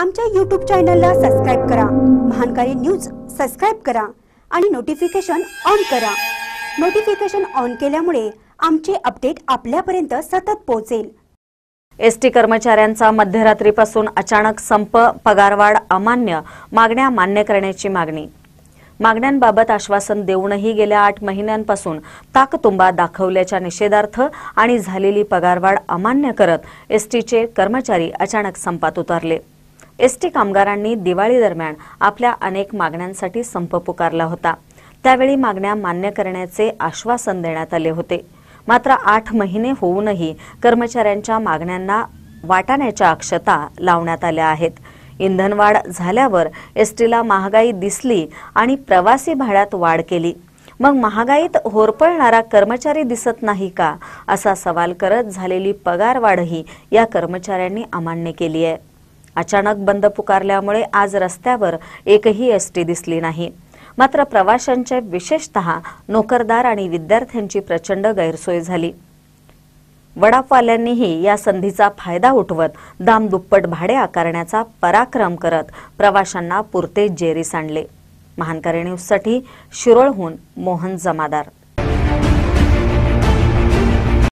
आमच्या यूट्यूब चॅनलला सबस्क्राईब करा महानकारी न्यूज सबस्क्राईब करा आणि नोटिफिकेशन ऑन करा नोटिफिकेशन ऑन केल्यामुळे आमचे अपडेट आपल्यापर्यंत सतत पोहोचेल एसटी कर्मचाऱ्यांचा मध्यरात्रीपासून अचानक संप पगारवाढ अमान्य मागण्या मान्य करण्याची मागणी मागण्यांबाबत आश्वासन देऊनही गेल्या आठ महिन्यांपासून ताकतुंबा दाखवल्याच्या निषेधार्थ आणि झालेली पगारवाढ अमान्य करत एसटीचे कर्मचारी अचानक संपात उतरले एसटी कामगारांनी दिवाळी दरम्यान आपल्या अनेक मागण्यांसाठी संप पुकारला होता त्यावेळी मागण्या मान्य करण्याचे आश्वासन देण्यात आले होते मात्र आठ महिने होऊनही कर्मचाऱ्यांच्या मागण्यांना वाटाण्याच्या अक्षता लावण्यात आल्या आहेत इंधनवाढ झाल्यावर एसटीला महागाई दिसली आणि प्रवासी भाड्यात वाढ केली मग महागाईत होरपळणारा कर्मचारी दिसत नाही का असा सवाल करत झालेली पगारवाढही या कर्मचाऱ्यांनी अमान्य केली आहे अचानक बंद पुकारल्यामुळे आज रस्त्यावर एकही एसटी दिसली नाही मात्र प्रवाशांच्या विशेषतः नोकरदार आणि विद्यार्थ्यांची प्रचंड गैरसोय झाली वडापवाल्यांनीही या संधीचा फायदा उठवत दाम दुप्पट भाडे आकारण्याचा पराक्रम करत प्रवाशांना पुरते जेरी सांडले महानकारी न्यूजसाठी शिरोळहून मोहन जमादार